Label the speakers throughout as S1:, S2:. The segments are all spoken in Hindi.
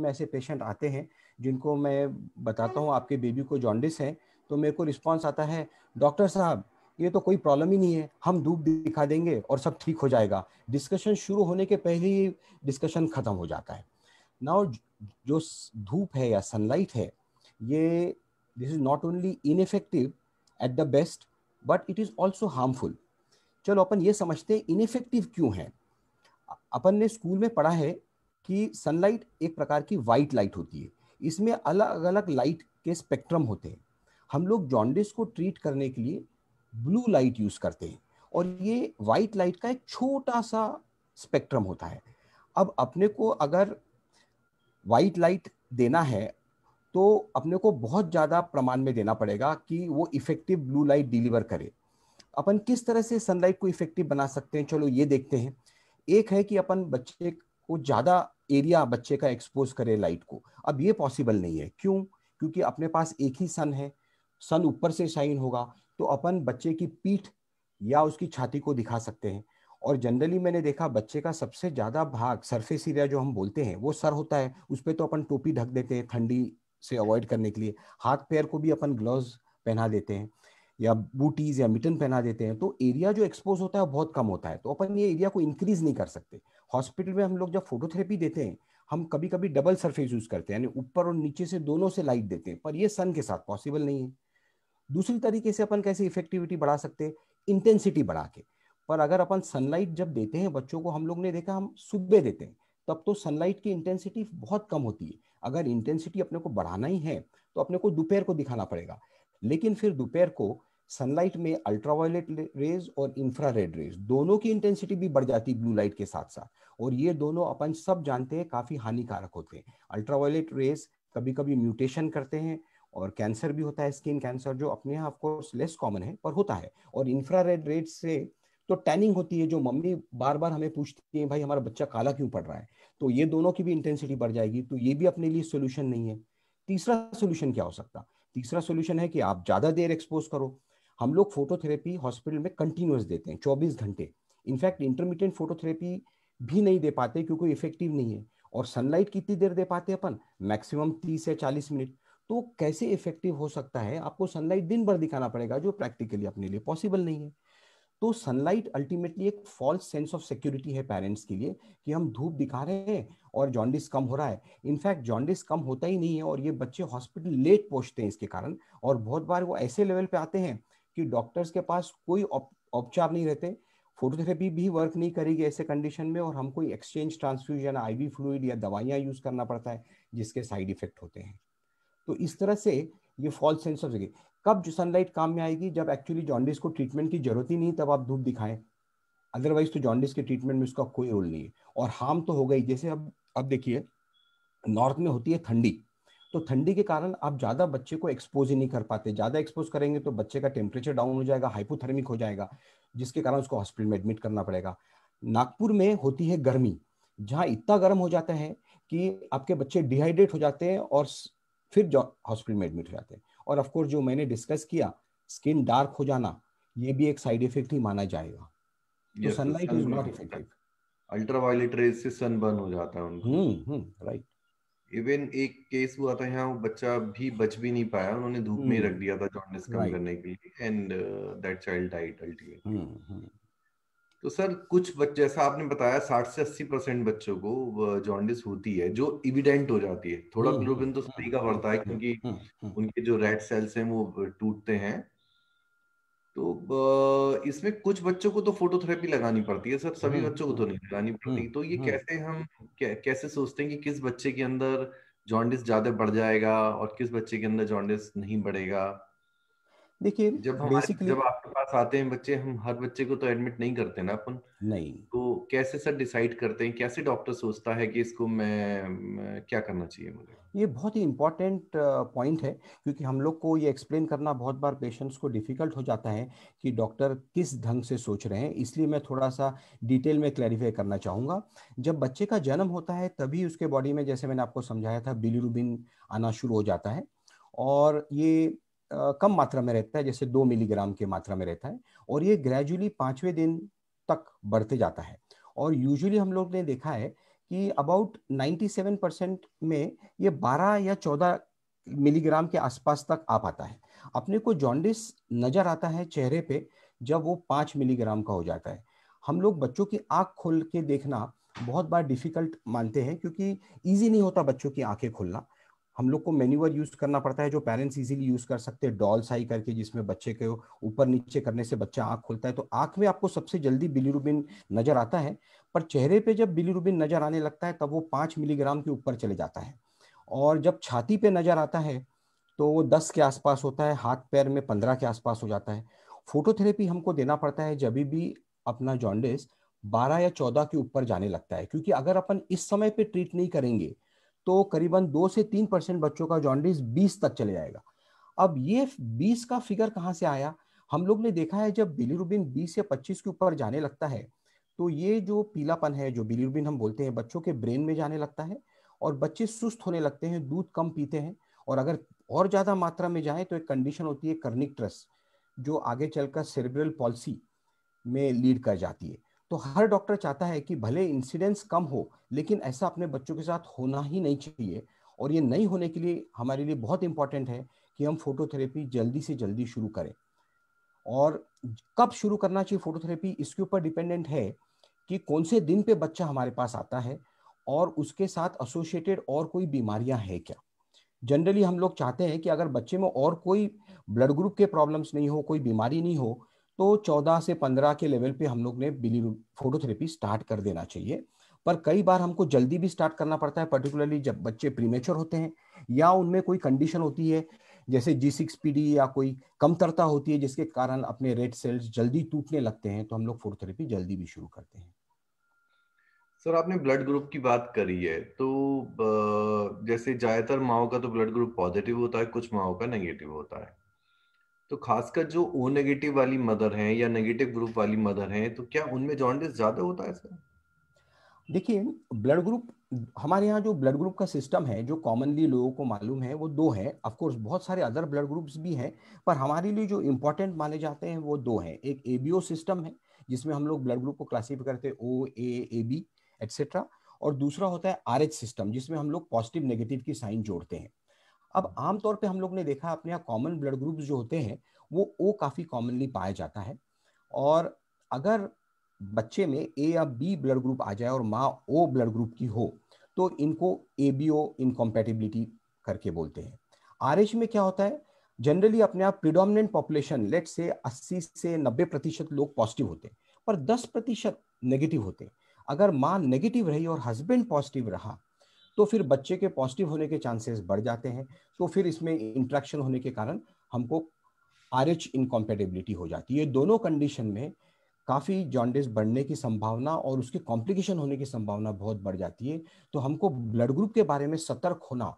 S1: में ऐसे पेशेंट आते हैं जिनको मैं बताता हूँ आपके बेबी को जॉन्डिस है तो मेरे को रिस्पॉन्स आता है डॉक्टर साहब ये तो कोई प्रॉब्लम ही नहीं है हम धूप दिखा देंगे और सब ठीक हो जाएगा डिस्कशन शुरू होने के पहले ही डिस्कशन ख़त्म हो जाता है नाउ जो धूप है या सनलाइट है ये this is not only ineffective at the best but it is also harmful चलो अपन ये समझते हैं इनफेक्टिव क्यों है अपन ने स्कूल में पढ़ा है कि सनलाइट एक प्रकार की वाइट लाइट होती है इसमें अलग अलग लाइट के स्पेक्ट्रम होते हैं हम लोग जॉन्डिस को ट्रीट करने के लिए ब्लू लाइट यूज करते हैं और ये वाइट लाइट का एक छोटा सा स्पेक्ट्रम होता है अब अपने को अगर वाइट लाइट देना है तो अपने को बहुत ज़्यादा प्रमाण में देना पड़ेगा कि वो इफेक्टिव ब्लू लाइट डिलीवर करे अपन किस तरह से सनलाइट को इफेक्टिव बना सकते हैं चलो ये देखते हैं एक है कि अपन बच्चे वो ज़्यादा एरिया बच्चे का एक्सपोज करे लाइट को अब ये पॉसिबल नहीं है क्यों क्योंकि अपने पास एक ही सन है सन ऊपर से शाइन होगा तो अपन बच्चे की पीठ या उसकी छाती को दिखा सकते हैं और जनरली मैंने देखा बच्चे का सबसे ज़्यादा भाग सरफेस एरिया जो हम बोलते हैं वो सर होता है उस पर तो अपन टोपी ढक देते हैं ठंडी से अवॉइड करने के लिए हाथ पैर को भी अपन ग्लव पहना देते हैं या बूटीज या मिटन पहना देते हैं तो एरिया जो एक्सपोज होता है बहुत कम होता है तो अपन ये एरिया को इंक्रीज नहीं कर सकते हॉस्पिटल में हम लोग जब फोटोथेरेपी देते हैं हम कभी कभी डबल सरफेस यूज करते हैं यानी ऊपर और नीचे से दोनों से लाइट देते हैं पर ये सन के साथ पॉसिबल नहीं है दूसरी तरीके से अपन कैसे इफेक्टिविटी बढ़ा सकते हैं इंटेंसिटी बढ़ा के पर अगर अपन सनलाइट जब देते हैं बच्चों को हम लोग ने देखा हम सुबह देते हैं तब तो सनलाइट की इंटेंसिटी बहुत कम होती है अगर इंटेंसिटी अपने को बढ़ाना ही है तो अपने को दोपहर को दिखाना पड़ेगा लेकिन फिर दोपहर को सनलाइट में अल्ट्रावायलेट रेज और इंफ्रारेड रेज दोनों की इंटेंसिटी भी बढ़ जाती है ब्लू लाइट के साथ साथ और ये दोनों अपन सब जानते हैं काफी हानिकारक होते हैं अल्ट्रावायलेट रेज कभी कभी म्यूटेशन करते हैं और कैंसर भी होता है स्किन कैंसर जो अपने यहाँ ऑफकोर्स लेस कॉमन है पर होता है और इंफ्रारेड रेड से तो टैनिंग होती है जो मम्मी बार बार हमें पूछती है भाई हमारा बच्चा काला क्यों पड़ रहा है तो ये दोनों की भी इंटेंसिटी बढ़ जाएगी तो ये भी अपने लिए सोल्यूशन नहीं है तीसरा सोल्यूशन क्या हो सकता तीसरा सोल्यूशन है कि आप ज्यादा देर एक्सपोज करो हम लोग फोटोथेरेपी हॉस्पिटल में कंटिन्यूस देते हैं चौबीस घंटे इनफैक्ट इंटरमीडिएट फोटोथेरेपी भी नहीं दे पाते क्योंकि इफेक्टिव नहीं है और सनलाइट कितनी देर दे पाते अपन मैक्सिमम तीस या चालीस मिनट तो कैसे इफेक्टिव हो सकता है आपको सनलाइट दिन भर दिखाना पड़ेगा जो प्रैक्टिकली अपने लिए पॉसिबल नहीं है तो सनलाइट अल्टीमेटली एक फॉल्स सेंस ऑफ सिक्योरिटी है पेरेंट्स के लिए कि हम धूप दिखा रहे हैं और जॉन्डिस कम हो रहा है इनफैक्ट जॉन्डिस कम होता ही नहीं है और ये बच्चे हॉस्पिटल लेट पहुंचते हैं इसके कारण और बहुत बार वो ऐसे लेवल पे आते हैं कि डॉक्टर्स के पास कोई उपचार नहीं रहते फोटोथेरेपी भी वर्क नहीं करेगी ऐसे कंडीशन में और हमको एक्सचेंज ट्रांसफ्यूजन आईवी फ्लूड या दवाइयाँ यूज करना पड़ता है जिसके साइड इफेक्ट होते हैं तो इस तरह से ये फॉल्स सेंस ऑफ कब सनलाइट काम में आएगी जब एक्चुअली जॉन्डिस को ट्रीटमेंट की जरूरत ही नहीं तब आप धूप दिखाएं अदरवाइज तो जॉन्डिस के ट्रीटमेंट में उसका कोई रोल नहीं है और हार्म तो हो गई जैसे अब अब देखिए नॉर्थ में होती है ठंडी तो ठंडी के कारण आप ज़्यादा बच्चे को एक्सपोज ही नहीं कर पाते ज़्यादा एक्सपोज करेंगे तो बच्चे का टेम्परेचर डाउन हो जाएगा हाइपोथर्मिक हो जाएगा जिसके कारण उसको हॉस्पिटल में एडमिट करना पड़ेगा नागपुर में होती है गर्मी जहाँ इतना गर्म हो जाता है कि आपके बच्चे डिहाइड्रेट हो जाते हैं और फिर हॉस्पिटल में एडमिट हो जाते हैं और ऑफकोर्स जो मैंने डिस्कस किया स्किन डार्क हो जाना ये भी एक साइड इफेक्ट ही माना जाएगा तो sunlight is not
S2: effective ultraviolet rays से सनबर्न हो जाता है उनको हम्म हम्म राइट इवन एक केस हुआ था यहाँ बच्चा भी बच भी नहीं पाया उन्होंने धूप में रख हम्म। दिया था जॉन्डिस कम करने के लिए and that child died
S1: ultimately
S2: तो सर कुछ बच्चे जैसा आपने बताया साठ से अस्सी परसेंट बच्चों को जॉन्डिस uh, होती है जो इविडेंट हो जाती है थोड़ा हम्म, ग्लोबिन तो हम्म, सही का पड़ता है क्योंकि उनके जो रेड सेल्स हैं वो uh, टूटते हैं तो इसमें कुछ बच्चों को तो फोटोथेरेपी लगानी पड़ती है सर सभी हम्म, बच्चों को तो हम्म, नहीं लगानी हम्म, पड़ती तो ये कैसे हम कैसे सोचते हैं कि किस बच्चे के अंदर जॉन्डिस ज्यादा बढ़ जाएगा और किस बच्चे के अंदर जॉन्डिस नहीं बढ़ेगा
S1: देखिए जब बेसिकली जब
S2: आपके पास आते हैं बच्चे हम हर बच्चे को तो एडमिट नहीं करते ना अपन नहीं तो कैसे सर डिसाइड करते हैं कैसे डॉक्टर सोचता है कि इसको मैं, मैं क्या करना चाहिए मुझे
S1: ये बहुत ही इम्पॉर्टेंट पॉइंट है क्योंकि हम लोग को ये एक्सप्लेन करना बहुत बार पेशेंट्स को डिफिकल्ट हो जाता है कि डॉक्टर किस ढंग से सोच रहे हैं इसलिए मैं थोड़ा सा डिटेल में क्लैरिफाई करना चाहूँगा जब बच्चे का जन्म होता है तभी उसके बॉडी में जैसे मैंने आपको समझाया था बिलीरुबिन आना शुरू हो जाता है और ये कम मात्रा में रहता है जैसे दो मिलीग्राम की मात्रा में रहता है और ये ग्रेजुअली पाँचवें दिन तक बढ़ते जाता है और यूजुअली हम लोग ने देखा है कि अबाउट 97 परसेंट में ये 12 या 14 मिलीग्राम के आसपास तक आ पाता है अपने को जॉन्डिस नजर आता है चेहरे पे जब वो पाँच मिलीग्राम का हो जाता है हम लोग बच्चों की आँख खोल के देखना बहुत बार डिफिकल्ट मानते हैं क्योंकि ईजी नहीं होता बच्चों की आंखें खोलना हम लोग को मेन्यूवर यूज करना पड़ता है जो पेरेंट्स इजीली यूज कर सकते हैं डॉल्स आई करके जिसमें बच्चे के ऊपर नीचे करने से बच्चा आंख खुलता है तो आंख में आपको सबसे जल्दी बिलीरुबिन नजर आता है पर चेहरे पे जब बिलीरुबिन नजर आने लगता है तब वो पांच मिलीग्राम के ऊपर चले जाता है और जब छाती पे नजर आता है तो वो दस के आसपास होता है हाथ पैर में पंद्रह के आसपास हो जाता है फोटोथेरेपी हमको देना पड़ता है जब भी अपना जॉन्डिस बारह या चौदह के ऊपर जाने लगता है क्योंकि अगर अपन इस समय पे ट्रीट नहीं करेंगे तो करीबन दो से तीन परसेंट बच्चों का जॉन्डिस बीस तक चले जाएगा अब ये बीस का फिगर कहाँ से आया हम लोग ने देखा है जब बिलीरुबिन बीस या पच्चीस के ऊपर जाने लगता है तो ये जो पीलापन है जो बिलीरुबिन हम बोलते हैं बच्चों के ब्रेन में जाने लगता है और बच्चे सुस्त होने लगते हैं दूध कम पीते हैं और अगर और ज़्यादा मात्रा में जाए तो एक कंडीशन होती है कर्निक ट्रस जो आगे चलकर सेरेब्रल पॉलिसी में लीड कर जाती है तो हर डॉक्टर चाहता है कि भले इंसिडेंस कम हो लेकिन ऐसा अपने बच्चों के साथ होना ही नहीं चाहिए और ये नहीं होने के लिए हमारे लिए बहुत इंपॉर्टेंट है कि हम फोटोथेरेपी जल्दी से जल्दी शुरू करें और कब शुरू करना चाहिए फोटोथेरेपी इसके ऊपर डिपेंडेंट है कि कौन से दिन पे बच्चा हमारे पास आता है और उसके साथ एसोसिएटेड और कोई बीमारियां हैं क्या जनरली हम लोग चाहते हैं कि अगर बच्चे में और कोई ब्लड ग्रुप के प्रॉब्लम्स नहीं हो कोई बीमारी नहीं हो तो 14 से 15 के लेवल पे हम लोग ने बिली फोटोथेरेपी स्टार्ट कर देना चाहिए पर कई बार हमको जल्दी भी स्टार्ट करना पड़ता है पर्टिकुलरली जब बच्चे प्रीमेचर होते हैं या उनमें कोई कंडीशन होती है जैसे जी सिक्स या कोई कमतरता होती है जिसके कारण अपने रेड सेल्स जल्दी टूटने लगते हैं तो हम लोग फोटोथेरेपी जल्दी भी शुरू करते हैं
S2: सर आपने ब्लड ग्रुप की बात करी है तो जैसे ज्यादातर माओ का तो ब्लड ग्रुप पॉजिटिव होता है कुछ माओ का नेगेटिव होता है तो खासकर जो ओ नेगेटिव वाली मदर हैं या नेगेटिव ग्रुप वाली मदर हैं तो क्या उनमें जॉन्डिस ज्यादा होता है सर
S1: देखिए ब्लड ग्रुप हमारे यहाँ जो ब्लड ग्रुप का सिस्टम है जो कॉमनली लोगों को मालूम है वो दो है ऑफ कोर्स बहुत सारे अदर ब्लड ग्रुप्स भी हैं पर हमारे लिए जो इम्पोर्टेंट माने जाते हैं वो दो हैं एक ए बी ओ सिस्टम है जिसमें हम लोग ब्लड ग्रुप को क्लासीफाई करते हैं ओ ए ए बी एट्सेट्रा और दूसरा होता है आर एच सिस्टम जिसमें हम लोग पॉजिटिव नेगेटिव की साइन जोड़ते हैं अब आमतौर पे हम लोग ने देखा अपने यहाँ कॉमन ब्लड ग्रुप जो होते हैं वो ओ काफ़ी कॉमनली पाया जाता है और अगर बच्चे में ए या बी ब्लड ग्रुप आ जाए और माँ ओ ब्लड ग्रुप की हो तो इनको ए बी ओ इनकॉम्पेटिबिलिटी करके बोलते हैं आर एच में क्या होता है जनरली अपने आप प्रिडोमिनेंट पॉपुलेशन लेट से 80 से 90 प्रतिशत लोग पॉजिटिव होते हैं पर 10 प्रतिशत नेगेटिव होते हैं अगर माँ नेगेटिव रही और हस्बैंड पॉजिटिव रहा तो फिर बच्चे के पॉजिटिव होने के चांसेस बढ़ जाते हैं तो फिर इसमें इंट्रैक्शन होने के कारण हमको आर एच इनकॉम्पेटेबिलिटी हो जाती है दोनों कंडीशन में काफ़ी जॉन्डिस बढ़ने की संभावना और उसके कॉम्प्लिकेशन होने की संभावना बहुत बढ़ जाती है तो हमको ब्लड ग्रुप के बारे में सतर्क होना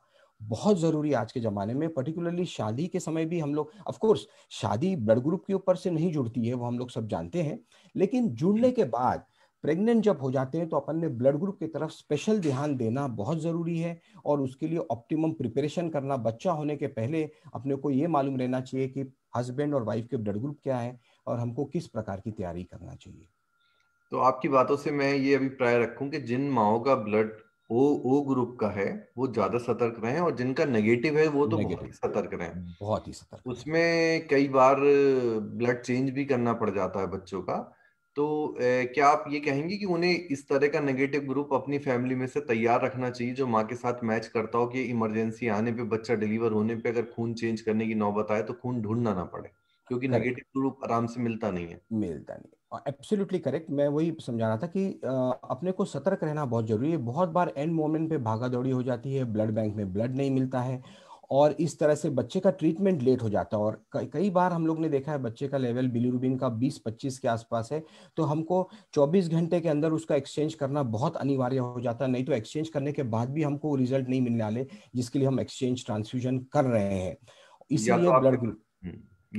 S1: बहुत ज़रूरी आज के ज़माने में पर्टिकुलरली शादी के समय भी हम लोग ऑफकोर्स शादी ब्लड ग्रुप के ऊपर से नहीं जुड़ती है वो हम लोग सब जानते हैं लेकिन जुड़ने के बाद प्रेग्नेंट जब हो जाते हैं तो अपन ने ब्लड ग्रुप की तरफ स्पेशल ध्यान देना बहुत ज़रूरी है और उसके लिए ऑप्टिमम प्रिपरेशन करना बच्चा होने के पहले अपने को ये मालूम रहना चाहिए कि हस्बैंड और वाइफ के ब्लड ग्रुप क्या है और हमको किस प्रकार की तैयारी करना चाहिए
S2: तो आपकी बातों से मैं ये अभिप्राय रखूं कि जिन माओ का ब्लड ओ ओ ग्रुप का है वो ज्यादा सतर्क रहे और जिनका नेगेटिव है वो तो negative. बहुत ही सतर्क रहे बहुत ही सतर्क उसमें कई बार ब्लड चेंज भी करना पड़ जाता है बच्चों का तो क्या आप ये कहेंगे कि उन्हें इस तरह का नेगेटिव ग्रुप अपनी फैमिली में से तैयार रखना चाहिए जो माँ के साथ मैच करता हो कि इमरजेंसी आने पे बच्चा डिलीवर होने पे अगर खून चेंज करने की नौबत आए तो खून ढूंढना ना पड़े क्योंकि नेगेटिव ग्रुप आराम से मिलता नहीं है मिलता नहीं
S1: एब्सोल्युटली करेक्ट मैं वही समझा रहा था कि अपने को सतर्क रहना बहुत जरूरी है बहुत बार एंड मोमेंट पे भागा दौड़ी हो जाती है ब्लड बैंक में ब्लड नहीं मिलता है और इस तरह से बच्चे का ट्रीटमेंट लेट हो जाता है और कई बार हम लोग ने देखा है बच्चे का लेवल बिलीरुबिन का 20-25 के आसपास है तो हमको 24 घंटे के अंदर उसका एक्सचेंज करना बहुत अनिवार्य हो जाता है नहीं तो एक्सचेंज करने के बाद भी हमको रिजल्ट नहीं मिलने वाले जिसके लिए हम एक्सचेंज ट्रांसफ्यूजन कर रहे हैं
S2: इसलिए ब्लड ग्रुप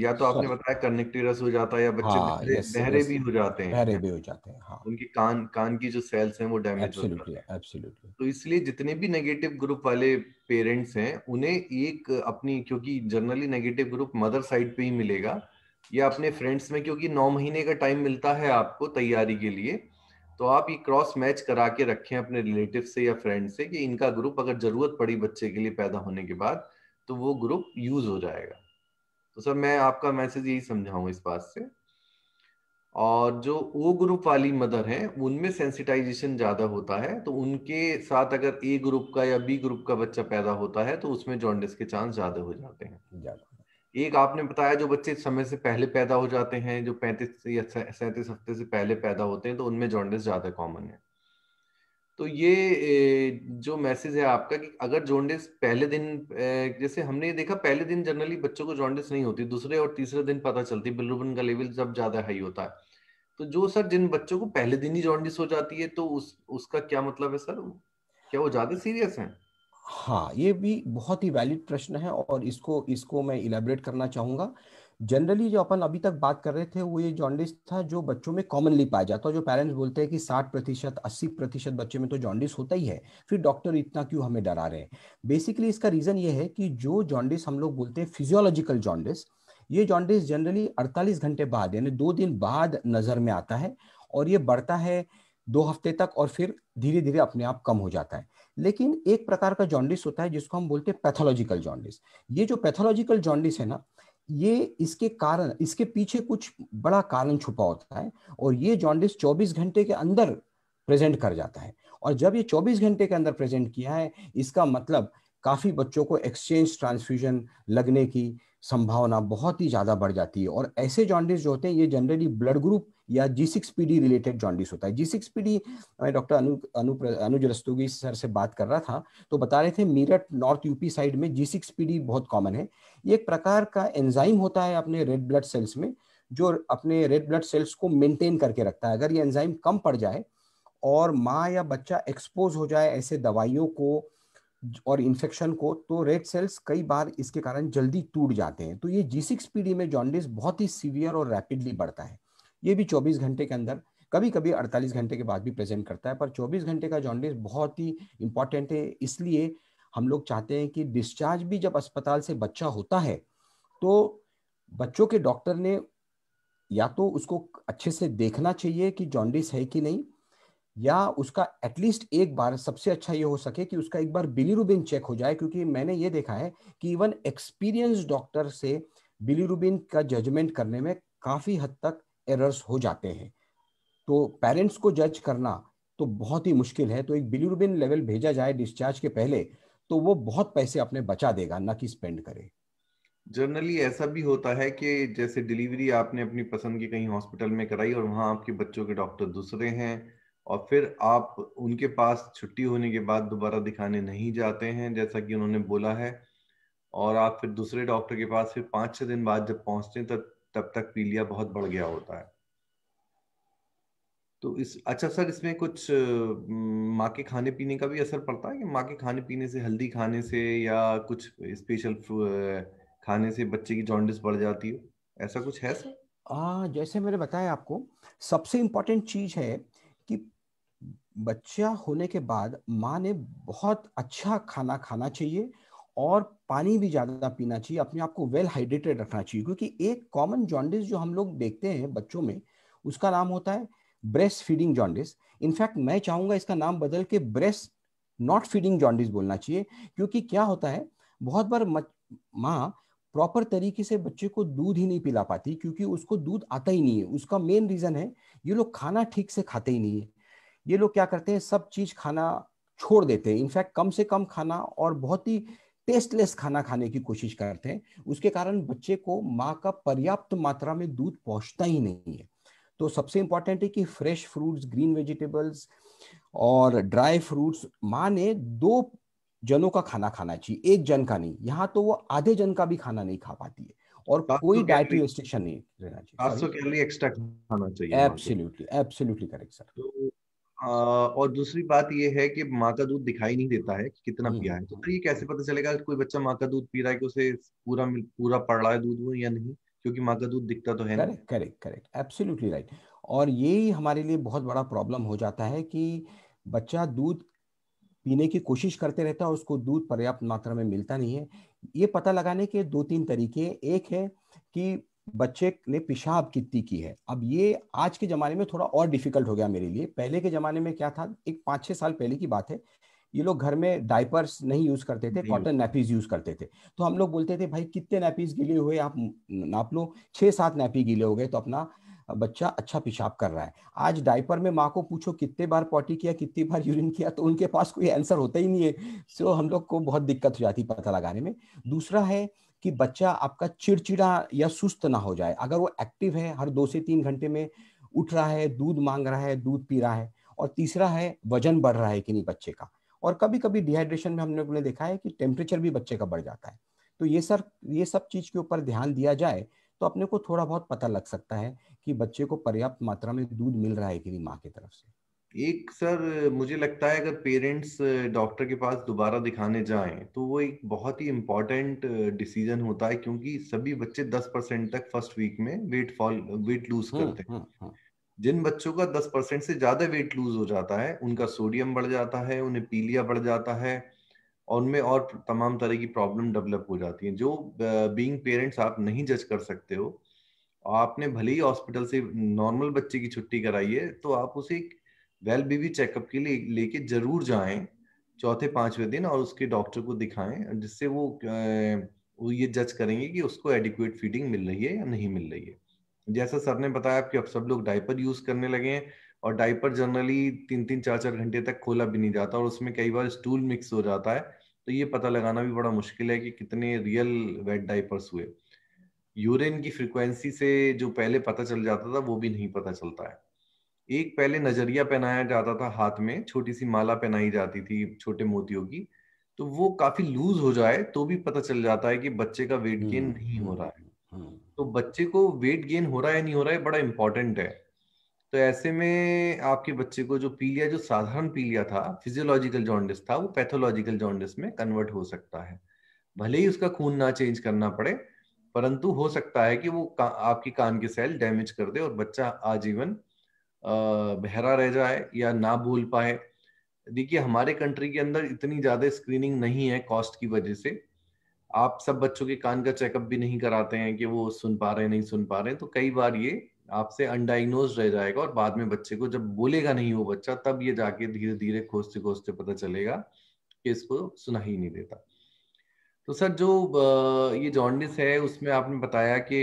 S2: या तो आपने बताया कनेक्टिरस हो जाता है या बच्चे हाँ, बहरे भी हो जाते हैं बहरे भी हो जाते हैं हाँ. उनकी कान कान की जो सेल्स हैं वो डैमेज हो जाती हैं तो इसलिए जितने भी नेगेटिव ग्रुप वाले पेरेंट्स हैं उन्हें एक अपनी क्योंकि generally negative group mother side पे ही मिलेगा या अपने फ्रेंड्स में क्योंकि नौ महीने का टाइम मिलता है आपको तैयारी के लिए तो आप ये क्रॉस मैच करा के रखें अपने रिलेटिव से या फ्रेंड से कि इनका ग्रुप अगर जरूरत पड़ी बच्चे के लिए पैदा होने के बाद तो वो ग्रुप यूज हो जाएगा तो सर मैं आपका मैसेज यही समझाऊ इस बात से और जो ओ ग्रुप वाली मदर है उनमें सेंसिटाइजेशन ज़्यादा होता है तो उनके साथ अगर ए ग्रुप का या बी ग्रुप का बच्चा पैदा होता है तो उसमें जॉन्डिस के चांस ज़्यादा हो जाते हैं एक आपने बताया जो बच्चे समय से पहले पैदा हो जाते हैं जो पैंतीस या सैंतीस हफ्ते से पहले पैदा होते हैं तो उनमें जॉन्डिस ज़्यादा कॉमन है तो ये जो मैसेज है आपका कि अगर जॉन्डिस पहले दिन जैसे हमने देखा पहले दिन जनरली बच्चों को जॉन्डिस नहीं होती दूसरे और तीसरे दिन पता चलती बिलरुबिन का लेवल जब ज्यादा हाई होता है तो जो सर जिन बच्चों को पहले दिन ही जॉन्डिस हो जाती है तो उस उसका क्या मतलब है सर क्या वो ज्यादा सीरियस है हाँ
S1: ये भी बहुत ही वैलिड प्रश्न है और इसको इसको मैं इलेबरेट करना चाहूंगा जनरली जो अपन अभी तक बात कर रहे थे वो ये जॉन्डिस था जो बच्चों में कॉमनली पाया जाता है जो पेरेंट्स बोलते हैं कि साठ प्रतिशत अस्सी प्रतिशत बच्चे में तो जॉन्डिस होता ही है फिर डॉक्टर इतना क्यों हमें डरा रहे हैं बेसिकली इसका रीजन ये है कि जो जॉन्डिस हम लोग बोलते हैं फिजियोलॉजिकल जॉन्डिस ये जॉन्डिस जनरली 48 घंटे बाद यानी दो दिन बाद नज़र में आता है और ये बढ़ता है दो हफ्ते तक और फिर धीरे धीरे अपने आप कम हो जाता है लेकिन एक प्रकार का जॉन्डिस होता है जिसको हम बोलते हैं पैथोलॉजिकल जॉन्डिस ये जो पैथोलॉजिकल जॉन्डिस है ना ये इसके कारण इसके पीछे कुछ बड़ा कारण छुपा होता है और ये जॉन्डिस 24 घंटे के अंदर प्रेजेंट कर जाता है और जब ये 24 घंटे के अंदर प्रेजेंट किया है इसका मतलब काफ़ी बच्चों को एक्सचेंज ट्रांसफ्यूजन लगने की संभावना बहुत ही ज़्यादा बढ़ जाती है और ऐसे जॉन्डिस जो होते हैं ये जनरली ब्लड ग्रुप या G six P D related jaundice होता है जी सिक्स पी डी मैं डॉक्टर अनु अनु अनुज रस्तोगी सर से बात कर रहा था तो बता रहे थे मीरठ नॉर्थ यूपी साइड में जी सिक्स पी डी बहुत कॉमन है ये एक प्रकार का एंजाइम होता है अपने रेड ब्लड सेल्स में जो अपने रेड ब्लड सेल्स को मेंटेन करके रखता है अगर ये एंजाइम कम पड़ जाए और माँ या बच्चा एक्सपोज हो जाए ऐसे दवाइयों को और इन्फेक्शन को तो रेड सेल्स कई बार इसके कारण जल्दी टूट जाते हैं तो ये जी सिक्स पी डी में जॉन्डिस बहुत ही सीवियर और रैपिडली बढ़ता है ये भी चौबीस घंटे के अंदर कभी कभी 48 घंटे के बाद भी प्रेजेंट करता है पर 24 घंटे का जॉन्डिस बहुत ही इंपॉर्टेंट है इसलिए हम लोग चाहते हैं कि डिस्चार्ज भी जब अस्पताल से बच्चा होता है तो बच्चों के डॉक्टर ने या तो उसको अच्छे से देखना चाहिए कि जॉन्डिस है कि नहीं या उसका एटलीस्ट एक बार सबसे अच्छा ये हो सके कि उसका एक बार बिलीरुबिन चेक हो जाए क्योंकि मैंने ये देखा है कि इवन एक्सपीरियंस डॉक्टर से बिलीरुबिन का जजमेंट करने में काफ़ी हद तक एरर्स हो जाते हैं तो पेरेंट्स को जज करना तो बहुत ही मुश्किल है तो एक बिल्यूरबिन लेवल भेजा जाए डिस्चार्ज के पहले तो वो बहुत पैसे अपने बचा देगा ना कि स्पेंड करे
S2: जनरली ऐसा भी होता है कि जैसे डिलीवरी आपने अपनी पसंद की कहीं हॉस्पिटल में कराई और वहाँ आपके बच्चों के डॉक्टर दूसरे हैं और फिर आप उनके पास छुट्टी होने के बाद दोबारा दिखाने नहीं जाते हैं जैसा कि उन्होंने बोला है और आप फिर दूसरे डॉक्टर के पास फिर पाँच छः दिन बाद जब पहुँचते हैं तब तब तक पीलिया बहुत बढ़ गया होता है तो इस अच्छा सर इसमें कुछ माँ के खाने पीने का भी असर पड़ता है कि माँ के खाने पीने से हल्दी खाने से या कुछ स्पेशल खाने से बच्चे की जॉन्डिस बढ़ जाती हो ऐसा कुछ है सर
S1: हाँ जैसे मैंने बताया आपको सबसे इम्पोर्टेंट चीज़ है कि बच्चा होने के बाद माँ ने बहुत अच्छा खाना खाना चाहिए और पानी भी ज़्यादा पीना चाहिए अपने आप को वेल हाइड्रेटेड रखना चाहिए क्योंकि एक कॉमन जॉन्डिस जो हम लोग देखते हैं बच्चों में उसका नाम होता है ब्रेस्ट फीडिंग जॉन्डिस इनफैक्ट मैं चाहूंगा इसका नाम बदल के ब्रेस्ट नॉट फीडिंग जॉन्डिस बोलना चाहिए क्योंकि क्या होता है बहुत बार माँ प्रॉपर तरीके से बच्चे को दूध ही नहीं पिला पाती क्योंकि उसको दूध आता ही नहीं है उसका मेन रीज़न है ये लोग खाना ठीक से खाते ही नहीं है ये लोग क्या करते हैं सब चीज़ खाना छोड़ देते हैं इनफैक्ट कम से कम खाना और बहुत ही टेस्टलेस खाना खाने की कोशिश करते हैं उसके कारण बच्चे को माँ का पर्याप्त मात्रा में दूध पहुंचता ही नहीं है तो सबसे इंपॉर्टेंट है कि फ्रेश फ्रूट्स ग्रीन वेजिटेबल्स और ड्राई फ्रूट्स माँ ने दो जनों का खाना खाना चाहिए एक जन का नहीं यहाँ तो वो आधे जन का भी खाना नहीं खा पाती है और कोई डाइटरी रेस्ट्रिक्शन
S2: नहीं रहना चाहिए एब्सोल्युटली एब्सोल्युटली करेक्ट सर और दूसरी बात यह है कि माँ का दूध दिखाई नहीं देता है कि कितना हम्म, पिया है तो हम्म। ये कैसे पता चलेगा कोई बच्चा माँ का दूध पी रहा है कि उसे पूरा पूरा पड़ रहा है दूध वो या नहीं क्योंकि माँ का दूध दिखता तो है correct correct correct absolutely right और यही हमारे लिए बहुत बड़ा प्रॉब्लम हो
S1: जाता है कि बच्चा दूध पीने की कोशिश करते रहता है और उसको दूध पर्याप्त मात्रा में मिलता नहीं है ये पता लगाने के दो तीन तरीके एक है कि बच्चे ने पेशाब कितनी की है अब ये आज के ज़माने में थोड़ा और डिफिकल्ट हो गया मेरे लिए पहले के ज़माने में क्या था एक पांच छह साल पहले की बात है ये लोग घर में डायपर्स नहीं यूज करते थे कॉटन नैपीज यूज करते थे तो हम लोग बोलते थे भाई कितने नैपीज गीले हुए आप नाप लो छह सात नैपी गीले हो गए तो अपना बच्चा अच्छा पेशाब कर रहा है आज डायपर में माँ को पूछो कितने बार पॉटी किया कितनी बार यूरिन किया तो उनके पास कोई आंसर होता ही नहीं है सो हम लोग को बहुत दिक्कत हो जाती पता लगाने में दूसरा है कि बच्चा आपका चिड़चिड़ा या सुस्त ना हो जाए अगर वो एक्टिव है हर दो से तीन घंटे में उठ रहा है दूध मांग रहा है दूध पी रहा है और तीसरा है वजन बढ़ रहा है कि नहीं बच्चे का और कभी कभी डिहाइड्रेशन में हमने ने देखा है कि टेम्परेचर भी बच्चे का बढ़ जाता है तो ये सर ये सब चीज़ के ऊपर ध्यान दिया जाए तो अपने को थोड़ा बहुत पता लग सकता है कि बच्चे को पर्याप्त मात्रा में दूध मिल रहा है कि नहीं माँ की तरफ से
S2: एक सर मुझे लगता है अगर पेरेंट्स डॉक्टर के पास दोबारा दिखाने जाएं तो वो एक बहुत ही इम्पोर्टेंट डिसीजन होता है क्योंकि सभी बच्चे 10 परसेंट तक फर्स्ट वीक में वेट फॉल वेट लूज करते हैं हम्म, हम्म। जिन बच्चों का 10 परसेंट से ज्यादा वेट लूज हो जाता है उनका सोडियम बढ़ जाता है उन्हें पीलिया बढ़ जाता है और उनमें और तमाम तरह की प्रॉब्लम डेवलप हो जाती है जो बींग पेरेंट्स आप नहीं जज कर सकते हो आपने भले ही हॉस्पिटल से नॉर्मल बच्चे की छुट्टी कराई है तो आप उसे वेल बेबी चेकअप के लिए लेके जरूर जाएं चौथे पांचवें दिन और उसके डॉक्टर को दिखाएं जिससे वो वो ये जज करेंगे कि उसको एडिक्वेट फीडिंग मिल रही है या नहीं मिल रही है जैसा सर ने बताया कि अब सब लोग डायपर यूज करने लगे हैं और डायपर जनरली तीन तीन चार चार घंटे तक खोला भी नहीं जाता और उसमें कई बार स्टूल मिक्स हो जाता है तो ये पता लगाना भी बड़ा मुश्किल है कि कितने रियल वेट डाइपर्स हुए यूरिन की फ्रिक्वेंसी से जो पहले पता चल जाता था वो भी नहीं पता चलता है एक पहले नजरिया पहनाया जाता था हाथ में छोटी सी माला पहनाई जाती थी छोटे मोतियों की तो वो काफी लूज हो जाए तो भी पता चल जाता है कि बच्चे का वेट गेन हम्म, नहीं हो रहा है हम्म, हम्म। तो बच्चे को वेट गेन हो रहा है नहीं हो रहा है बड़ा इंपॉर्टेंट है तो ऐसे में आपके बच्चे को जो पीलिया जो साधारण पीलिया था फिजियोलॉजिकल जॉन्डिस था वो पैथोलॉजिकल जॉन्डिस में कन्वर्ट हो सकता है भले ही उसका खून ना चेंज करना पड़े परंतु हो सकता है कि वो का, आपकी कान के सेल डैमेज कर दे और बच्चा आजीवन बहरा रह जाए या ना भूल पाए देखिए हमारे कंट्री के अंदर इतनी ज़्यादा स्क्रीनिंग नहीं है कॉस्ट की वजह से आप सब बच्चों के कान का चेकअप भी नहीं कराते हैं कि वो सुन पा रहे हैं नहीं सुन पा रहे हैं तो कई बार ये आपसे अनडाइग्नोज रह जाएगा और बाद में बच्चे को जब बोलेगा नहीं वो बच्चा तब ये जाके धीरे धीरे खोजते खोजते पता चलेगा कि इसको सुना ही नहीं देता तो सर जो ये जॉन्डिस है उसमें आपने बताया कि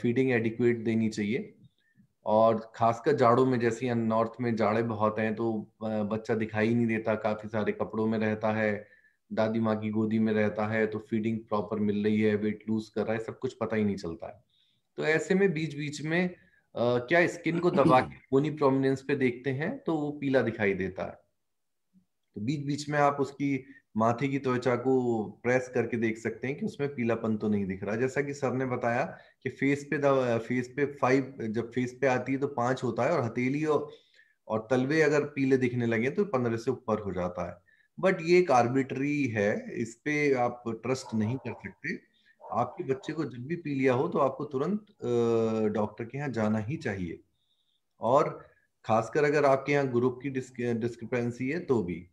S2: फीडिंग एडिक्वेट देनी चाहिए और खासकर जाड़ों में जैसे नॉर्थ में जाड़े बहुत हैं तो बच्चा दिखाई नहीं देता काफी सारे कपड़ों में रहता है दादी माँ की गोदी में रहता है तो फीडिंग प्रॉपर मिल रही है वेट लूज कर रहा है सब कुछ पता ही नहीं चलता है तो ऐसे में बीच बीच में आ, क्या स्किन को दबा के बोनी प्रोमिनेंस पे देखते हैं तो वो पीला दिखाई देता है तो बीच बीच में आप उसकी माथे की त्वचा को प्रेस करके देख सकते हैं कि उसमें पीलापन तो नहीं दिख रहा जैसा कि सर ने बताया कि फेस पे फेस पे फाइव जब फेस पे आती है तो पांच होता है और हथेली और, और तलवे अगर पीले दिखने लगे तो पंद्रह से ऊपर हो जाता है बट ये एक आर्बिट्री है इस पे आप ट्रस्ट नहीं कर सकते आपके बच्चे को जब भी पीलिया हो तो आपको तुरंत डॉक्टर के यहाँ जाना ही चाहिए और खासकर अगर आपके यहाँ ग्रुप की डिस्क्रिपेंसी है तो भी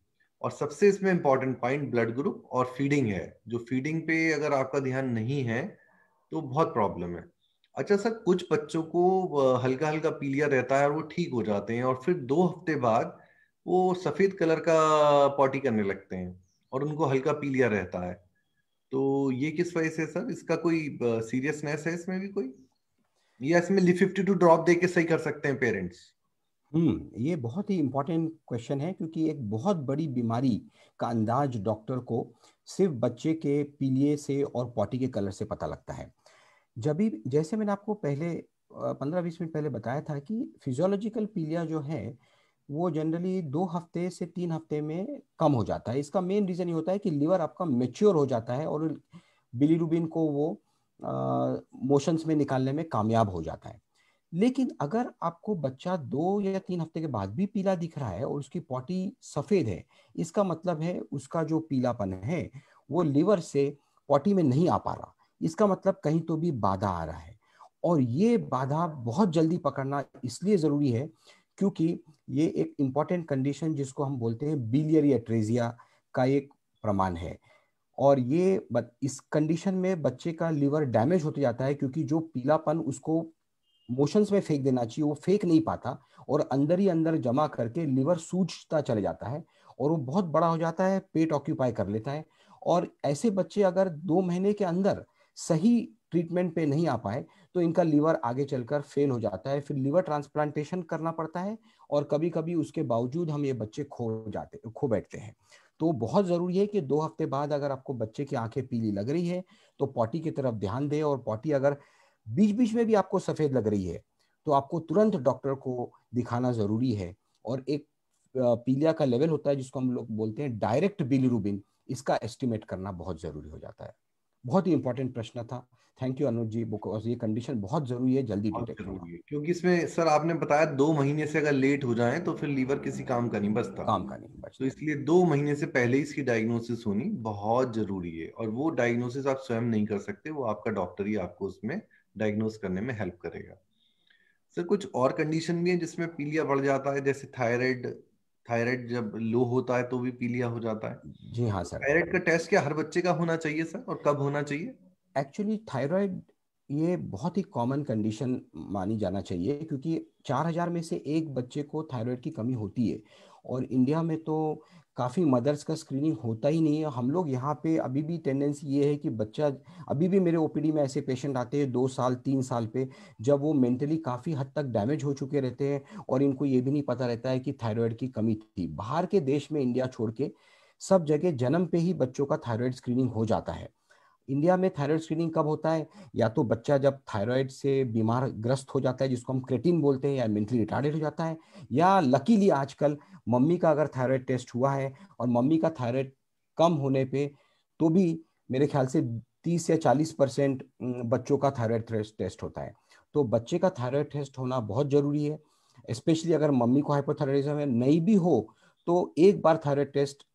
S2: और सबसे इसमें इम्पोर्टेंट पॉइंट ब्लड ग्रुप और फीडिंग है जो फीडिंग पे अगर आपका ध्यान नहीं है तो बहुत प्रॉब्लम है अच्छा सर कुछ बच्चों को हल्का हल्का पीलिया रहता है और वो ठीक हो जाते हैं और फिर दो हफ्ते बाद वो सफेद कलर का पॉटी करने लगते हैं और उनको हल्का पीलिया रहता है तो ये किस वजह से सर इसका कोई सीरियसनेस है इसमें भी कोई या इसमें लिफिफ्टी टू ड्रॉप दे के सही कर सकते हैं पेरेंट्स हम्म ये बहुत
S1: ही इम्पोर्टेंट क्वेश्चन है क्योंकि एक बहुत बड़ी बीमारी का अंदाज डॉक्टर को सिर्फ बच्चे के पीलिए से और पॉटी के कलर से पता लगता है जब भी जैसे मैंने आपको पहले पंद्रह बीस मिनट पहले बताया था कि फिजियोलॉजिकल पीलिया जो है वो जनरली दो हफ्ते से तीन हफ्ते में कम हो जाता है इसका मेन रीज़न ये होता है कि लीवर आपका मेच्योर हो जाता है और बिलीरुबिन को वो मोशंस में निकालने में कामयाब हो जाता है लेकिन अगर आपको बच्चा दो या तीन हफ्ते के बाद भी पीला दिख रहा है और उसकी पॉटी सफ़ेद है इसका मतलब है उसका जो पीलापन है वो लिवर से पॉटी में नहीं आ पा रहा इसका मतलब कहीं तो भी बाधा आ रहा है और ये बाधा बहुत जल्दी पकड़ना इसलिए ज़रूरी है क्योंकि ये एक इम्पॉर्टेंट कंडीशन जिसको हम बोलते हैं बिलियर एट्रेजिया का एक प्रमाण है और ये इस कंडीशन में बच्चे का लीवर डैमेज होते जाता है क्योंकि जो पीलापन उसको मोशंस में फेंक देना चाहिए वो फेंक नहीं पाता और अंदर ही अंदर जमा करके लिवर सूझता चले जाता है और वो बहुत बड़ा हो जाता है पेट ऑक्यूपाई कर लेता है और ऐसे बच्चे अगर दो महीने के अंदर सही ट्रीटमेंट पे नहीं आ पाए तो इनका लीवर आगे चलकर फेल हो जाता है फिर लीवर ट्रांसप्लांटेशन करना पड़ता है और कभी कभी उसके बावजूद हम ये बच्चे खो जाते खो बैठते हैं तो बहुत ज़रूरी है कि दो हफ्ते बाद अगर आपको बच्चे की आंखें पीली लग रही है तो पॉटी की तरफ ध्यान दें और पॉटी अगर बीच बीच में भी आपको सफ़ेद लग रही है तो आपको तुरंत डॉक्टर को दिखाना ज़रूरी है और एक पीलिया का लेवल होता है जिसको हम लोग बोलते हैं डायरेक्ट रूबिन इसका एस्टिमेट करना बहुत ज़रूरी हो जाता है बहुत ही इंपॉर्टेंट प्रश्न था thank you Anuj ji because ये कंडीशन बहुत
S2: जरूरी है जल्दी डिटेक्ट करना क्योंकि इसमें सर आपने बताया दो महीने से अगर लेट हो जाए तो फिर लीवर किसी काम का नहीं बचता काम का नहीं बचता तो इसलिए दो महीने से पहले इसकी डायग्नोसिस होनी बहुत जरूरी है और वो डायग्नोसिस आप स्वयं नहीं कर सकते वो आपका डॉक्टर ही आपको उसमें डायग्नोज करने में हेल्प करेगा सर कुछ और कंडीशन भी है जिसमें पीलिया बढ़ जाता है जैसे थायराइड थायराइड जब लो होता है तो भी पीलिया हो जाता है जी हाँ सर तो थायराइड का टेस्ट क्या हर बच्चे का होना चाहिए सर और कब होना चाहिए एक्चुअली थायराइड ये बहुत ही कॉमन
S1: कंडीशन मानी जाना चाहिए क्योंकि 4000 में से एक बच्चे को थायराइड की कमी होती है और इंडिया में तो काफ़ी मदर्स का स्क्रीनिंग होता ही नहीं है हम लोग यहाँ पे अभी भी टेंडेंसी ये है कि बच्चा अभी भी मेरे ओपीडी में ऐसे पेशेंट आते हैं दो साल तीन साल पे जब वो मेंटली काफ़ी हद तक डैमेज हो चुके रहते हैं और इनको ये भी नहीं पता रहता है कि थायराइड की कमी थी बाहर के देश में इंडिया छोड़ के सब जगह जन्म पे ही बच्चों का थायराइड स्क्रीनिंग हो जाता है इंडिया में थायराइड स्क्रीनिंग कब होता है या तो बच्चा जब थायराइड से बीमार ग्रस्त हो जाता है जिसको हम क्रेटिन बोलते हैं या मेंटली रिटार्डेड हो जाता है या लकीली आजकल मम्मी का अगर थायराइड टेस्ट हुआ है और मम्मी का थायराइड कम होने पे तो भी मेरे ख्याल से 30 या 40 परसेंट बच्चों का थायराइड टेस्ट होता है तो बच्चे का थायराइड टेस्ट होना बहुत ज़रूरी है स्पेशली अगर मम्मी को हाइपोथायराइडिज्म है नहीं भी हो तो एक बार थायराइड टेस्ट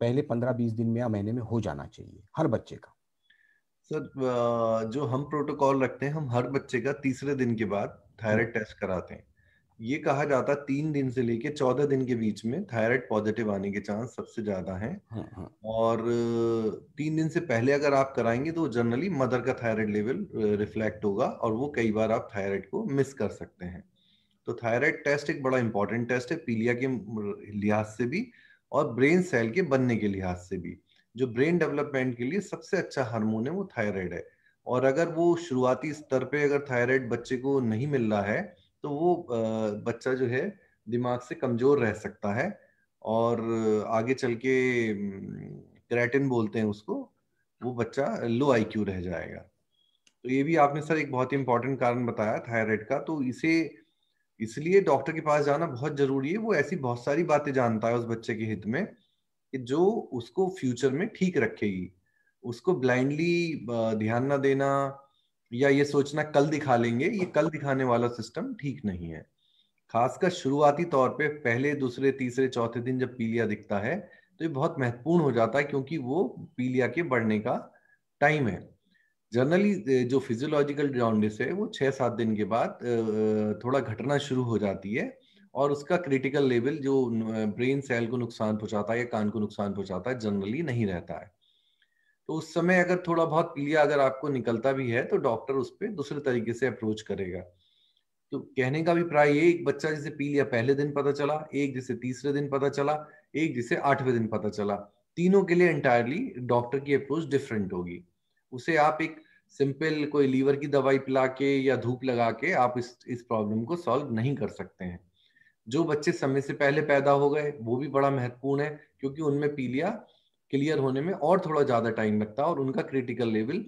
S1: पहले पंद्रह बीस दिन में या महीने में हो जाना चाहिए हर बच्चे का
S2: सर जो हम प्रोटोकॉल रखते हैं हम हर बच्चे का तीसरे दिन के बाद थायराइड टेस्ट कराते हैं ये कहा जाता है तीन दिन से लेके चौदह दिन के बीच में थायराइड पॉजिटिव आने के चांस सबसे ज्यादा हैं हाँ, हाँ. और तीन दिन से पहले अगर आप कराएंगे तो जनरली मदर का थायराइड लेवल रिफ्लेक्ट होगा और वो कई बार आप थायराइड को मिस कर सकते हैं तो थायराइड टेस्ट एक बड़ा इंपॉर्टेंट टेस्ट है पीलिया के लिहाज से भी और ब्रेन सेल के बनने के लिहाज से भी जो ब्रेन डेवलपमेंट के लिए सबसे अच्छा हार्मोन है वो थायराइड है और अगर वो शुरुआती स्तर पे अगर थायराइड बच्चे को नहीं मिल रहा है तो वो बच्चा जो है दिमाग से कमजोर रह सकता है और आगे चल के क्रेटिन बोलते हैं उसको वो बच्चा लो आईक्यू रह जाएगा तो ये भी आपने सर एक बहुत ही इंपॉर्टेंट कारण बताया थायराइड का तो इसे इसलिए डॉक्टर के पास जाना बहुत जरूरी है वो ऐसी बहुत सारी बातें जानता है उस बच्चे के हित में कि जो उसको फ्यूचर में ठीक रखेगी उसको ब्लाइंडली ध्यान ना देना या ये सोचना कल दिखा लेंगे ये कल दिखाने वाला सिस्टम ठीक नहीं है खासकर शुरुआती तौर पे पहले दूसरे तीसरे चौथे दिन जब पीलिया दिखता है तो ये बहुत महत्वपूर्ण हो जाता है क्योंकि वो पीलिया के बढ़ने का टाइम है जनरली जो फिजियोलॉजिकल जॉन्डिस है वो छः सात दिन के बाद थोड़ा घटना शुरू हो जाती है और उसका क्रिटिकल लेवल जो ब्रेन सेल को नुकसान पहुंचाता है या कान को नुकसान पहुंचाता है जनरली नहीं रहता है तो उस समय अगर थोड़ा बहुत पीलिया अगर आपको निकलता भी है तो डॉक्टर उस पर दूसरे तरीके से अप्रोच करेगा तो कहने का प्राय ये एक बच्चा जिसे पीलिया पहले दिन पता चला एक जिसे तीसरे दिन पता चला एक जिसे आठवें दिन पता चला तीनों के लिए एंटायरली डॉक्टर की अप्रोच डिफरेंट होगी उसे आप एक सिंपल कोई लीवर की दवाई पिला के या धूप लगा के आप इस इस प्रॉब्लम को सॉल्व नहीं कर सकते हैं जो बच्चे समय से पहले पैदा हो गए वो भी बड़ा महत्वपूर्ण है क्योंकि उनमें पीलिया क्लियर होने में और थोड़ा ज्यादा टाइम लगता है और उनका क्रिटिकल लेवल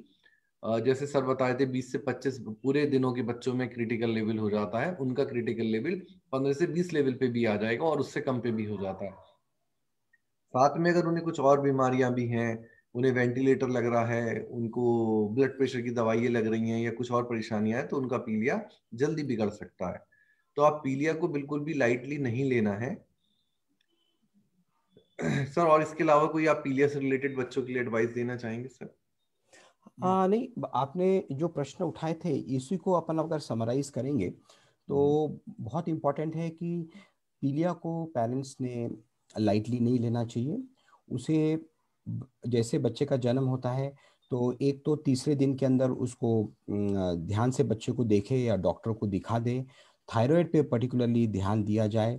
S2: जैसे सर बताए थे 20 से 25 पूरे दिनों के बच्चों में क्रिटिकल लेवल हो जाता है उनका क्रिटिकल लेवल 15 से 20 लेवल पे भी आ जाएगा और उससे कम पे भी हो जाता है साथ में अगर उन्हें कुछ और बीमारियां भी हैं उन्हें वेंटिलेटर लग रहा है उनको ब्लड प्रेशर की दवाइयां लग रही हैं या कुछ और परेशानियां हैं तो उनका पीलिया जल्दी बिगड़ सकता है तो आप पीलिया को बिल्कुल भी लाइटली नहीं लेना है सर और इसके अलावा कोई आप पीलिया से रिलेटेड बच्चों के लिए एडवाइस देना चाहेंगे सर
S1: आ, नहीं आपने जो प्रश्न उठाए थे इसी को अपन अगर समराइज करेंगे तो हम्म। बहुत इम्पोर्टेंट है कि पीलिया को पेरेंट्स ने लाइटली नहीं लेना चाहिए उसे जैसे बच्चे का जन्म होता है तो एक तो तीसरे दिन के अंदर उसको ध्यान से बच्चे को देखे या डॉक्टर को दिखा दे थायराइड पे पर्टिकुलरली ध्यान दिया जाए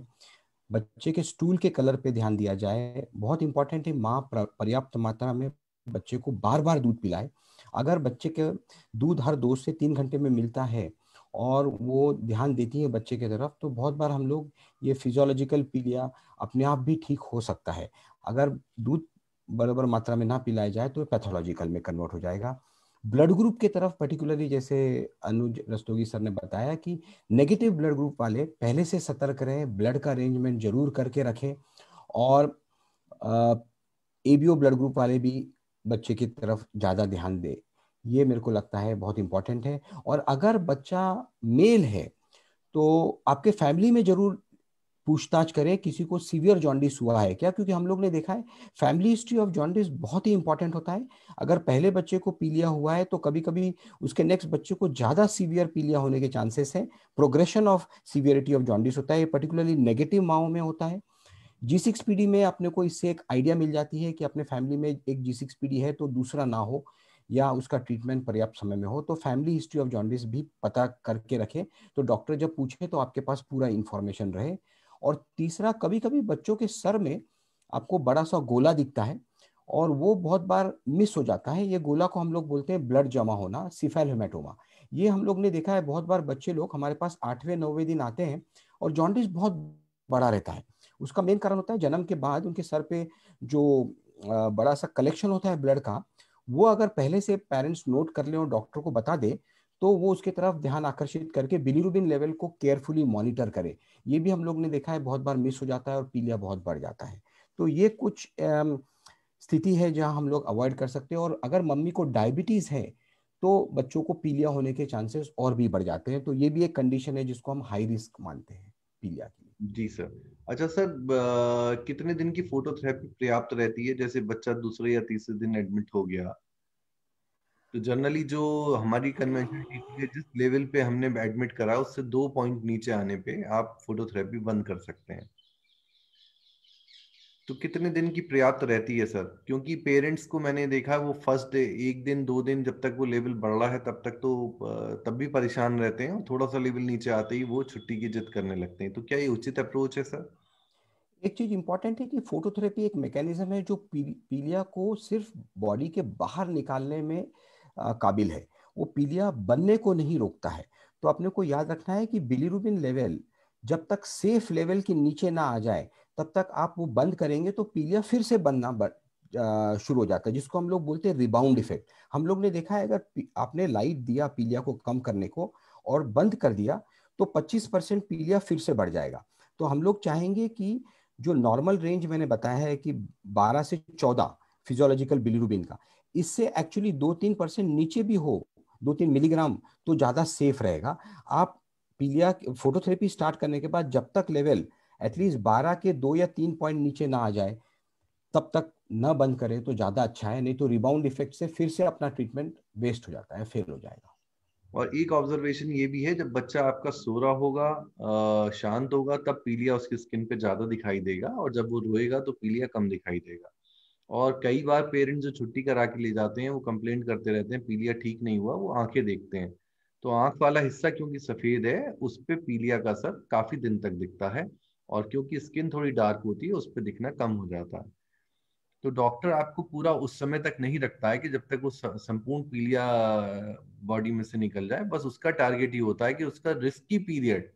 S1: बच्चे के स्टूल के कलर पे ध्यान दिया जाए बहुत इंपॉर्टेंट है माँ पर्याप्त मात्रा में बच्चे को बार बार दूध पिलाए अगर बच्चे के दूध हर दो से तीन घंटे में मिलता है और वो ध्यान देती है बच्चे की तरफ तो बहुत बार हम लोग ये फिजोलॉजिकल पीलिया अपने आप भी ठीक हो सकता है अगर दूध बराबर मात्रा में ना पिलाया जाए तो पैथोलॉजिकल में कन्वर्ट हो जाएगा ब्लड ग्रुप की तरफ पर्टिकुलरली जैसे अनुज रस्तोगी सर ने बताया कि नेगेटिव ब्लड ग्रुप वाले पहले से सतर्क रहें ब्लड का अरेंजमेंट जरूर करके रखें और A B O blood group वाले भी बच्चे की तरफ ज़्यादा ध्यान दें ये मेरे को लगता है बहुत इंपॉर्टेंट है और अगर बच्चा मेल है तो आपके फैमिली में जरूर पूछताछ करें किसी को सीवियर जॉन्डिस हुआ है क्या क्योंकि हम लोग ने देखा है फैमिली हिस्ट्री ऑफ जॉन्डिस बहुत ही इंपॉर्टेंट होता है अगर पहले बच्चे को पीलिया हुआ है तो कभी कभी उसके नेक्स्ट बच्चे को ज्यादा सीवियर पीलिया होने के चांसेस है progression of severity of jaundice होता है पर्टिकुलरली नेगेटिव माओ में होता है जी सिक्स पीढ़ी में अपने को इससे एक आइडिया मिल जाती है कि अपने फैमिली में एक जी सिक्स पीढ़ी है तो दूसरा ना हो या उसका ट्रीटमेंट पर्याप्त समय में हो तो फैमिली हिस्ट्री ऑफ जॉन्डिस भी पता करके रखें तो डॉक्टर जब पूछे तो आपके पास पूरा इन्फॉर्मेशन रहे और तीसरा कभी कभी बच्चों के सर में आपको बड़ा सा गोला दिखता है और वो बहुत बार मिस हो जाता है ये गोला को हम लोग बोलते हैं ब्लड जमा होना सिफेल हेमेटोमा ये हम लोग ने देखा है बहुत बार बच्चे लोग हमारे पास आठवें नौवें दिन आते हैं और जॉन्डिस बहुत बड़ा रहता है उसका मेन कारण होता है जन्म के बाद उनके सर पे जो बड़ा सा कलेक्शन होता है ब्लड का वो अगर पहले से पेरेंट्स नोट कर लें और डॉक्टर को बता दे तो वो उसके तरफ ध्यान आकर्षित करके बिलीरुबिन लेवल को केयरफुली मॉनिटर करे ये भी हम लोग ने देखा है बहुत बार मिस हो जाता है और पीलिया बहुत बढ़ जाता है तो ये कुछ स्थिति है जहाँ हम लोग अवॉइड कर सकते हैं और अगर मम्मी को डायबिटीज़ है तो बच्चों को पीलिया होने के चांसेस और भी बढ़ जाते हैं तो ये भी एक कंडीशन है जिसको हम हाई रिस्क मानते हैं
S2: पीलिया की जी सर अच्छा सर कितने दिन की फोटोथेरेपी पर्याप्त रहती है जैसे बच्चा दूसरे या तीसरे दिन एडमिट हो गया तो जनरली जो हमारी कन्वेंशन हाँ। है जिस लेवल पे हमने एडमिट करा उससे दो पॉइंट नीचे आने पे आप फोटोथेरेपी बंद कर सकते हैं तो कितने दिन की पर्याप्त रहती है सर क्योंकि पेरेंट्स को मैंने देखा वो फर्स्ट डे एक दिन दो दिन जब तक वो लेवल बढ़ रहा है तब तक तो तब भी परेशान रहते हैं थोड़ा सा लेवल नीचे आते ही वो छुट्टी की जिद करने लगते हैं तो क्या ये उचित अप्रोच है सर एक चीज इंपॉर्टेंट है कि फोटोथेरेपी एक मैकेनिज्म है जो पीलिया को सिर्फ बॉडी के
S1: बाहर निकालने में काबिल है वो पीलिया बनने को नहीं रोकता है तो अपने को याद रखना है कि बिलीरुबिन लेवल जब तक सेफ लेवल के नीचे ना आ जाए तब तक आप वो बंद करेंगे तो पीलिया फिर से बनना बन, शुरू हो जाता है जिसको हम लोग बोलते हैं रिबाउंड इफेक्ट हम लोग ने देखा है अगर आपने लाइट दिया पीलिया को कम करने को और बंद कर दिया तो 25 परसेंट पीलिया फिर से बढ़ जाएगा तो हम लोग चाहेंगे कि जो नॉर्मल रेंज मैंने बताया है कि 12 से 14 फिजियोलॉजिकल बिलीरुबिन का इससे एक्चुअली दो तीन परसेंट नीचे भी हो दो तीन मिलीग्राम तो ज़्यादा सेफ रहेगा आप पीलिया फोटोथेरेपी स्टार्ट करने के बाद जब तक लेवल एटलीस्ट बारह के दो या तीन पॉइंट नीचे ना आ जाए तब तक न बंद करें तो ज़्यादा अच्छा है नहीं तो रिबाउंड इफेक्ट से फिर से अपना ट्रीटमेंट वेस्ट हो जाता है फेल हो जाएगा
S2: और एक ऑब्जर्वेशन ये भी है जब बच्चा आपका सो रहा होगा शांत होगा तब पीलिया उसकी स्किन पे ज्यादा दिखाई देगा और जब वो रोएगा तो पीलिया कम दिखाई देगा और कई बार पेरेंट्स जो छुट्टी करा के ले जाते हैं वो कंप्लेंट करते रहते हैं पीलिया ठीक नहीं हुआ वो आंखें देखते हैं तो आंख वाला हिस्सा क्योंकि सफेद है उस पर पीलिया का असर काफी दिन तक दिखता है और क्योंकि स्किन थोड़ी डार्क होती है उस पर दिखना कम हो जाता है तो डॉक्टर आपको पूरा उस समय तक नहीं रखता है कि जब तक वो संपूर्ण पीलिया बॉडी में से निकल जाए बस उसका टारगेट ही होता है कि उसका रिस्की पीरियड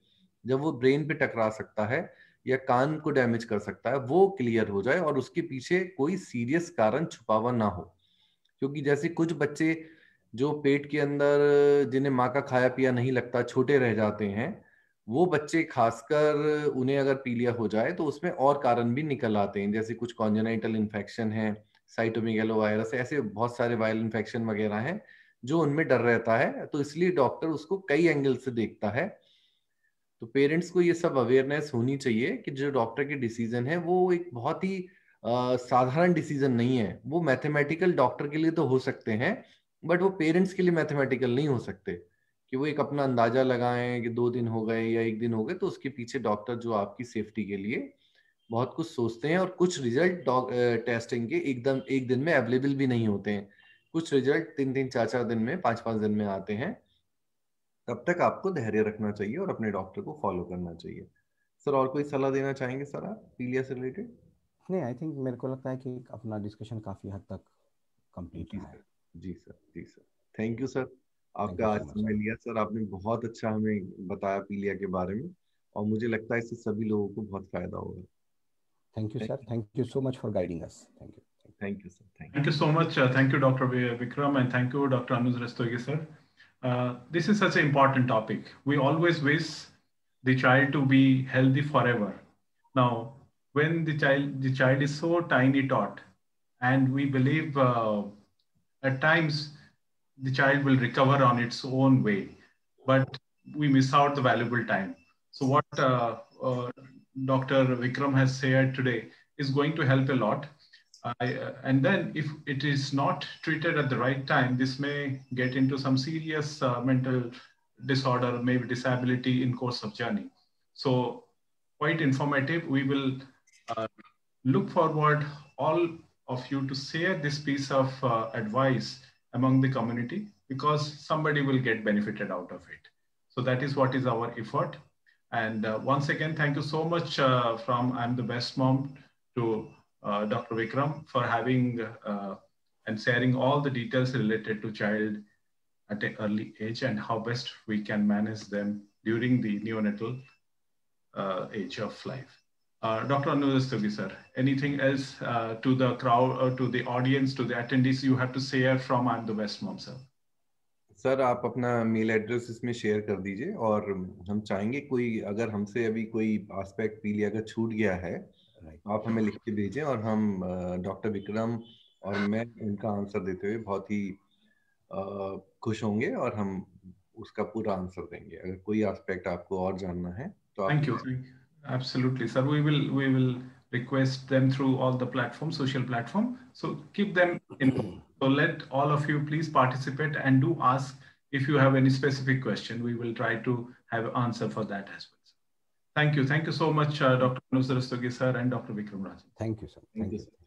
S2: जब वो ब्रेन पे टकरा सकता है या कान को डैमेज कर सकता है वो क्लियर हो जाए और उसके पीछे कोई सीरियस कारण छुपा हुआ ना हो क्योंकि जैसे कुछ बच्चे जो पेट के अंदर जिन्हें माँ का खाया पिया नहीं लगता छोटे रह जाते हैं वो बच्चे खासकर उन्हें अगर पीलिया हो जाए तो उसमें और कारण भी निकल आते हैं जैसे कुछ कॉन्जेनाइटल इन्फेक्शन है साइटोमिगेलो वायरस ऐसे बहुत सारे वायरल इन्फेक्शन वगैरह हैं जो उनमें डर रहता है तो इसलिए डॉक्टर उसको कई एंगल से देखता है तो पेरेंट्स को ये सब अवेयरनेस होनी चाहिए कि जो डॉक्टर के डिसीजन है वो एक बहुत ही साधारण डिसीजन नहीं है वो मैथमेटिकल डॉक्टर के लिए तो हो सकते हैं बट वो पेरेंट्स के लिए मैथमेटिकल नहीं हो सकते कि वो एक अपना अंदाजा लगाएं कि दो दिन हो गए या एक दिन हो गए तो उसके पीछे डॉक्टर जो आपकी सेफ्टी के लिए बहुत कुछ सोचते हैं और कुछ रिजल्ट टेस्टिंग के एकदम एक दिन में अवेलेबल भी नहीं होते हैं कुछ रिजल्ट तीन तीन चार चार दिन में पाँच पाँच दिन में आते हैं तब तक आपको धैर्य रखना चाहिए और अपने डॉक्टर को फॉलो करना चाहिए सर और कोई सलाह देना चाहेंगे सर आप पीलिया से रिलेटेड
S1: नहीं आई थिंक मेरे को लगता है कि अपना डिस्कशन काफी हद तक कंप्लीट
S2: है जी सर जी सर थैंक यू सर आपका आज समय लिया सर आपने बहुत अच्छा हमें बताया पीलिया के बारे में और मुझे लगता है इससे सभी लोगों को बहुत फायदा होगा thank you sir thank you
S1: so much for guiding us thank
S2: you thank you sir
S3: thank you so much thank you doctor Vikram and thank you doctor Anuj Rastogi sir Uh, this is such an important topic. We always wish the child to be healthy forever. Now, when the child the child is so tiny tot, and we believe uh, at times the child will recover on its own way, but we miss out the valuable time. So what uh, uh Dr. Vikram has said today is going to help a lot I, uh, and then if it is not treated at the right time, this may get into some serious uh, mental disorder, maybe disability in course of journey. So quite informative. We will uh, look forward all of you to share this piece of uh, advice among the community because somebody will get benefited out of it. So that is what is our effort. And uh, once again, thank you so much uh, from I'm the Best Mom to uh, Dr. Vikram, for having uh, and sharing all the details related to child at an early age and how best we can manage them during the neonatal uh, age of life. Uh, Dr. Anujastogi, sir, anything else uh, to the crowd, uh, to the audience, to the attendees you have to share from I'm the Best Mom, sir?
S2: Sir आप अपना मेल एड्रेस इसमें शेयर कर दीजिए और हम चाहेंगे कोई अगर हमसे अभी कोई एस्पेक्ट पीली अगर छूट गया है आप हमें लिख के भेजें और हम डॉक्टर विक्रम और मैं उनका आंसर देते हुए बहुत ही खुश होंगे और हम उसका पूरा आंसर देंगे अगर कोई एस्पेक्ट आपको और जानना है तो thank you
S3: absolutely sir we will we will request them through all the platform social platform so keep them in so let all of you please participate and do ask if you have any specific question we will try to have answer for that as well Thank you. Thank you so much, uh, Dr. Anusarastogi, sir, and Dr. Vikram Raj. Thank you, sir. Thank, Thank you.